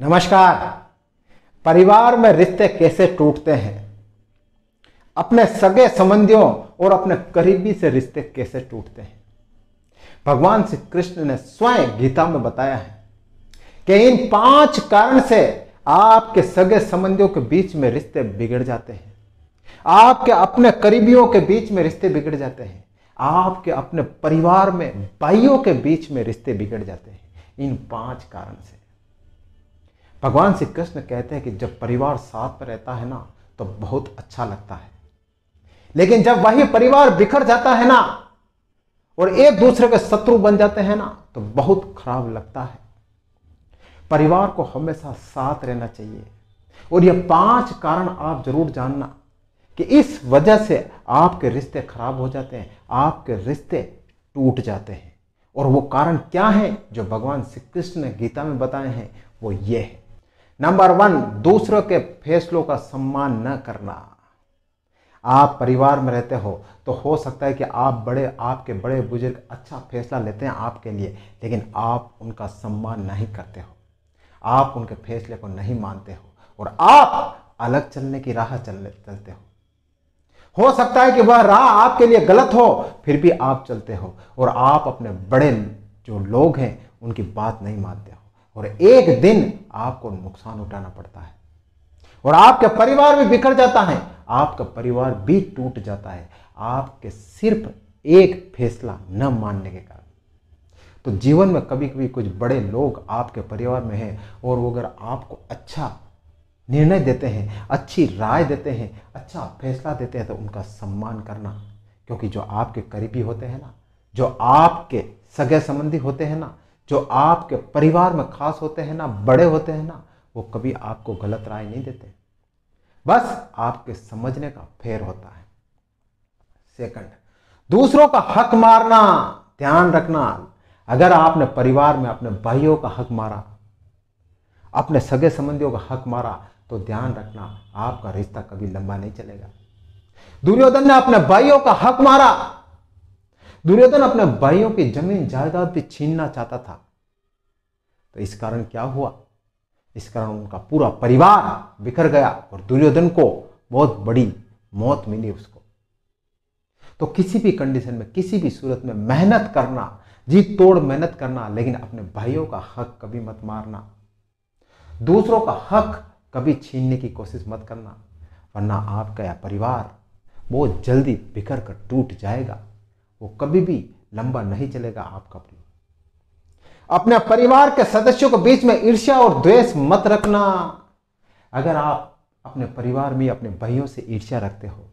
नमस्कार परिवार में रिश्ते कैसे टूटते हैं अपने सगे संबंधियों और अपने करीबी से रिश्ते कैसे टूटते हैं भगवान श्री कृष्ण ने स्वयं गीता में बताया है कि इन पांच कारण से आपके सगे संबंधियों के बीच में रिश्ते बिगड़ जाते हैं आपके अपने करीबियों के बीच में रिश्ते बिगड़ जाते हैं आपके अपने परिवार में भाइयों के बीच में रिश्ते बिगड़ जाते हैं इन पांच कारण से भगवान श्री कृष्ण कहते हैं कि जब परिवार साथ में रहता है ना तो बहुत अच्छा लगता है लेकिन जब वही परिवार बिखर जाता है ना और एक दूसरे के शत्रु बन जाते हैं ना तो बहुत खराब लगता है परिवार को हमेशा साथ रहना चाहिए और ये पांच कारण आप जरूर जानना कि इस वजह से आपके रिश्ते खराब हो जाते हैं आपके रिश्ते टूट जाते हैं और वो कारण क्या है जो भगवान श्री कृष्ण ने गीता में बताए हैं वो ये है नंबर वन दूसरों के फैसलों का सम्मान न करना आप परिवार में रहते हो तो हो सकता है कि आप बड़े आपके बड़े बुजुर्ग अच्छा फैसला लेते हैं आपके लिए लेकिन आप उनका सम्मान नहीं करते हो आप उनके फैसले को नहीं मानते हो और आप अलग चलने की राह चलने चलते हो हो सकता है कि वह राह आपके लिए गलत हो फिर भी आप चलते हो और आप अपने बड़े जो लोग हैं उनकी बात नहीं मानते हो और एक दिन आपको नुकसान उठाना पड़ता है और आपका परिवार भी बिखर जाता है आपका परिवार भी टूट जाता है आपके सिर्फ एक फैसला न मानने के कारण तो जीवन में कभी कभी कुछ बड़े लोग आपके परिवार में हैं और वो अगर आपको अच्छा निर्णय देते हैं अच्छी राय देते हैं अच्छा फैसला देते हैं तो उनका सम्मान करना क्योंकि जो आपके करीबी होते हैं ना जो आपके सगे संबंधी होते हैं ना जो आपके परिवार में खास होते हैं ना बड़े होते हैं ना वो कभी आपको गलत राय नहीं देते बस आपके समझने का फेर होता है सेकंड दूसरों का हक मारना ध्यान रखना अगर आपने परिवार में अपने भाइयों का हक मारा अपने सगे संबंधियों का हक मारा तो ध्यान रखना आपका रिश्ता कभी लंबा नहीं चलेगा दुर्योधन ने अपने भाइयों का हक मारा दुर्योधन अपने भाइयों की जमीन जायदाद भी छीनना चाहता था तो इस कारण क्या हुआ इस कारण उनका पूरा परिवार बिखर गया और दुर्योधन को बहुत बड़ी मौत मिली उसको तो किसी भी कंडीशन में किसी भी सूरत में मेहनत करना जी तोड़ मेहनत करना लेकिन अपने भाइयों का हक कभी मत मारना दूसरों का हक कभी छीनने की कोशिश मत करना वरना आपका या परिवार बहुत जल्दी बिखर कर टूट जाएगा वो कभी भी लंबा नहीं चलेगा आपका परिवार अपने परिवार के सदस्यों के बीच में ईर्ष्या और द्वेष मत रखना अगर आप अपने परिवार में अपने भाइयों से ईर्ष्या रखते हो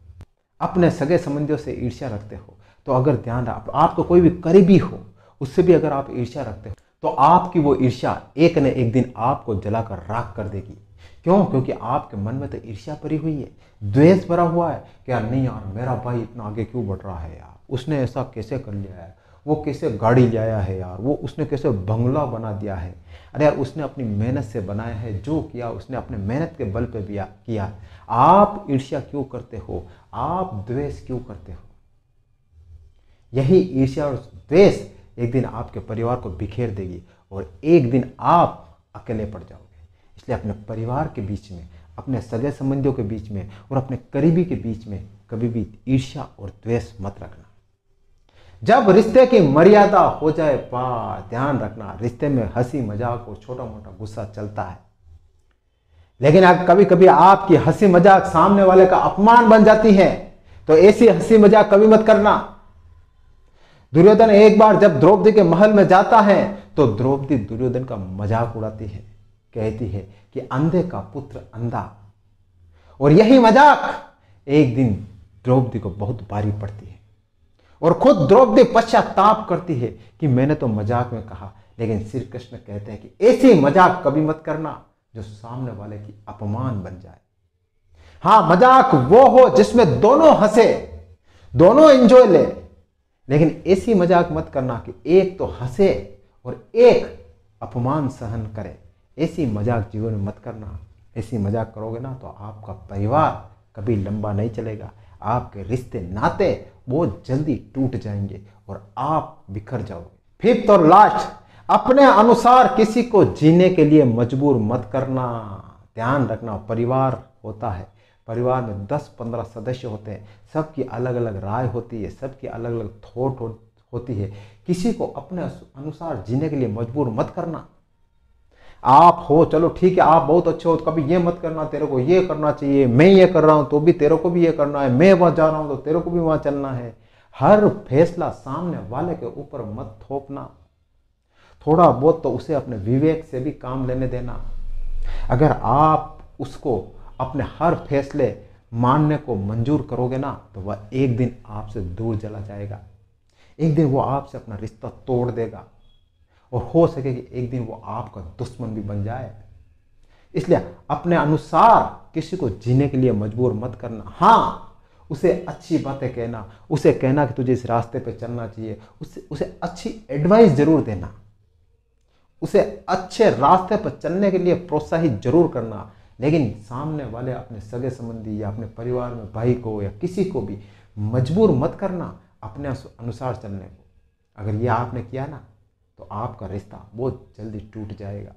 अपने सगे संबंधियों से ईर्ष्या रखते हो तो अगर ध्यान आप, आपको कोई भी करीबी हो उससे भी अगर आप ईर्ष्या रखते हो तो आपकी वो ईर्ष्या एक न एक दिन आपको जलाकर राख कर देगी क्यों क्योंकि आपके मन में तो ईर्ष्या भरी हुई है द्वेष भरा हुआ है कि यार नहीं यार मेरा भाई इतना आगे क्यों बढ़ रहा है यार उसने ऐसा कैसे कर लिया है वो कैसे गाड़ी ले आया है यार वो उसने कैसे बंगला बना दिया है अरे यार उसने अपनी मेहनत से बनाया है जो किया उसने अपने मेहनत के बल पे भी किया आप ईर्ष्या क्यों करते हो आप द्वेष क्यों करते हो यही ईर्ष्या और द्वेष एक दिन आपके परिवार को बिखेर देगी और एक दिन आप अकेले पड़ जाओगे इसलिए अपने परिवार के बीच में अपने सगे संबंधियों के बीच में और अपने करीबी के बीच में कभी भी ईर्ष्या और द्वेष मत रखना जब रिश्ते की मर्यादा हो जाए पा ध्यान रखना रिश्ते में हंसी मजाक और छोटा मोटा गुस्सा चलता है लेकिन कभी कभी आपकी हंसी मजाक सामने वाले का अपमान बन जाती है तो ऐसी हंसी मजाक कभी मत करना दुर्योधन एक बार जब द्रौपदी के महल में जाता है तो द्रौपदी दुर्योधन का मजाक उड़ाती है कहती है कि अंधे का पुत्र अंधा और यही मजाक एक दिन द्रौपदी को बहुत भारी पड़ती है और खुद द्रौपदी पश्चाताप करती है कि मैंने तो मजाक में कहा लेकिन श्री कृष्ण कहते हैं कि ऐसी मजाक कभी मत करना जो सामने वाले की अपमान बन जाए हां मजाक वो हो जिसमें दोनों हंसे दोनों एंजॉय ले लेकिन ऐसी मजाक मत करना कि एक तो हंसे और एक अपमान सहन करे ऐसी मजाक जीवन में मत करना ऐसी मजाक करोगे ना तो आपका परिवार कभी लंबा नहीं चलेगा आपके रिश्ते नाते बहुत जल्दी टूट जाएंगे और आप बिखर जाओगे फिफ्थ और लास्ट अपने अनुसार किसी को जीने के लिए मजबूर मत करना ध्यान रखना परिवार होता है परिवार में 10-15 सदस्य होते हैं सबकी अलग अलग राय होती है सबकी अलग अलग थॉट होती है किसी को अपने अनुसार जीने के लिए मजबूर मत करना आप हो चलो ठीक है आप बहुत अच्छे हो तो कभी ये मत करना तेरे को ये करना चाहिए मैं ये कर रहा हूँ तो भी तेरे को भी ये करना है मैं वहाँ जा रहा हूँ तो तेरे को भी वहाँ चलना है हर फैसला सामने वाले के ऊपर मत थोपना थोड़ा बहुत तो उसे अपने विवेक से भी काम लेने देना अगर आप उसको अपने हर फैसले मानने को मंजूर करोगे ना तो वह एक दिन आपसे दूर चला जाएगा एक दिन वो आपसे अपना रिश्ता तोड़ देगा और हो सके कि एक दिन वो आपका दुश्मन भी बन जाए इसलिए अपने अनुसार किसी को जीने के लिए मजबूर मत करना हाँ उसे अच्छी बातें कहना उसे कहना कि तुझे इस रास्ते पर चलना चाहिए उसे उसे अच्छी एडवाइस जरूर देना उसे अच्छे रास्ते पर चलने के लिए प्रोत्साहित जरूर करना लेकिन सामने वाले अपने सगे संबंधी या अपने परिवार में भाई को या किसी को भी मजबूर मत करना अपने अनुसार चलने को अगर ये आपने किया ना तो आपका रिश्ता बहुत जल्दी टूट जाएगा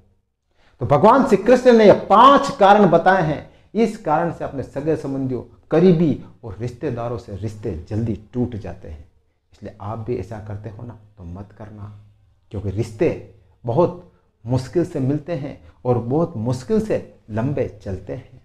तो भगवान श्री कृष्ण ने पांच कारण बताए हैं इस कारण से अपने सगे संबंधियों करीबी और रिश्तेदारों से रिश्ते जल्दी टूट जाते हैं इसलिए आप भी ऐसा करते हो ना तो मत करना क्योंकि रिश्ते बहुत मुश्किल से मिलते हैं और बहुत मुश्किल से लंबे चलते हैं